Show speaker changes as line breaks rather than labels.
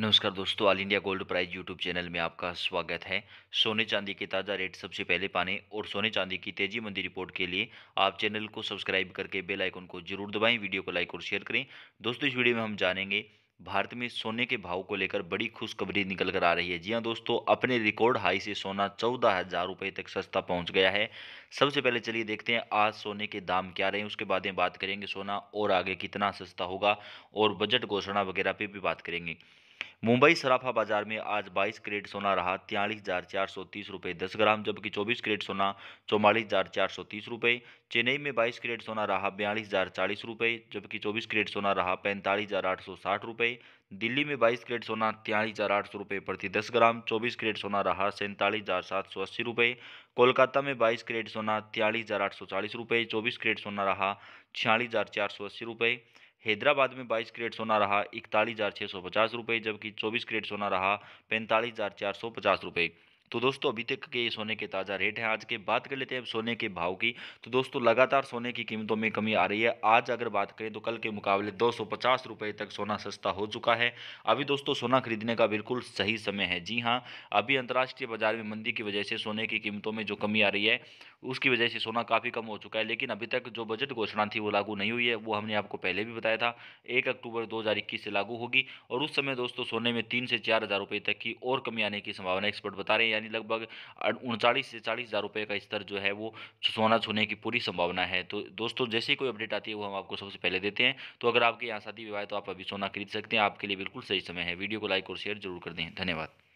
नमस्कार दोस्तों all India gold price YouTube channel में आपका स्वागत है सोने चांदी के ताज़ा रेट सबसे पहले पाने और सोने चांदी की तेजी मंदी रिपोर्ट के लिए आप चैनल को सब्सक्राइब करके बेल आइकन को जरूर दबाएं वीडियो को लाइक और शेयर करें दोस्तों इस वीडियो में हम जानेंगे भारत में सोने के भाव को लेकर बड़ी खुशखबरी निकल कर आ रही है जी हाँ दोस्तों अपने रिकॉर्ड हाई से सोना चौदह हज़ार रुपये तक सस्ता पहुंच गया है सबसे पहले चलिए देखते हैं आज सोने के दाम क्या रहे हैं उसके बाद में बात करेंगे सोना और आगे कितना सस्ता होगा और बजट घोषणा वगैरह पे भी बात करेंगे मुंबई सराफा बाजार में आज 22 करेट सोना रहा तयालीस हज़ार चार सौ तीस रुपये दस ग्राम जबकि 24 करेट सोना चौवालीस हज़ार चार सौ तीस रुपये चेन्नई में 22 करेट सोना रहा बयालीस हज़ार चालीस रुपये जबकि 24 करेट सोना रहा पैंतालीस हज़ार आठ सौ साठ रुपये दिल्ली में 22 करेट सोना तयलीस हज़ार आठ सौ रुपये प्रति दस ग्राम 24 करेट सोना रहा सैंतालीस हज़ार सात सौ अस्सी रुपये कोलकाता में बाईस करेट सोना तयलीस हज़ार आठ सौ चालीस रुपये चौबीस करेट सोना रहा छियालीस हज़ार चार सौ अस्सी रुपये हैदराबाद में बाईस क्रेट सोना रहा इकतालीस हज़ार छः सौ पचास रुपये जबकि चौबीस क्रेट सोना रहा पैंतालीस हज़ार चार सौ पचास रुपये तो दोस्तों अभी तक के ये सोने के ताज़ा रेट हैं आज के बात कर लेते हैं अब सोने के भाव की तो दोस्तों लगातार सोने की कीमतों में कमी आ रही है आज अगर बात करें तो कल के मुकाबले दो सौ तक सोना सस्ता हो चुका है अभी दोस्तों सोना खरीदने का बिल्कुल सही समय है जी हाँ अभी अंतर्राष्ट्रीय बाजार में मंदी की वजह से सोने की कीमतों में जो कमी आ रही है उसकी वजह से सोना काफ़ी कम हो चुका है लेकिन अभी तक जो बजट घोषणा थी वो लागू नहीं हुई है वो हमने आपको पहले भी बताया था एक अक्टूबर दो से लागू होगी और उस समय दोस्तों सोने में तीन से चार हज़ार रुपये तक की और कमी आने की संभावना एक्सपर्ट बता रहे हैं यानी लगभग उनचालीस से चालीस हज़ार रुपये का स्तर जो है वो सोना छूने की पूरी संभावना है तो दोस्तों जैसे ही कोई अपडेट आती है वो हम आपको सबसे पहले देते हैं तो अगर आपके यहाँ शादी विवाह है तो आप अभी सोना खरीद सकते हैं आपके लिए बिल्कुल सही समय है वीडियो को लाइक और शेयर जरूर कर दें धन्यवाद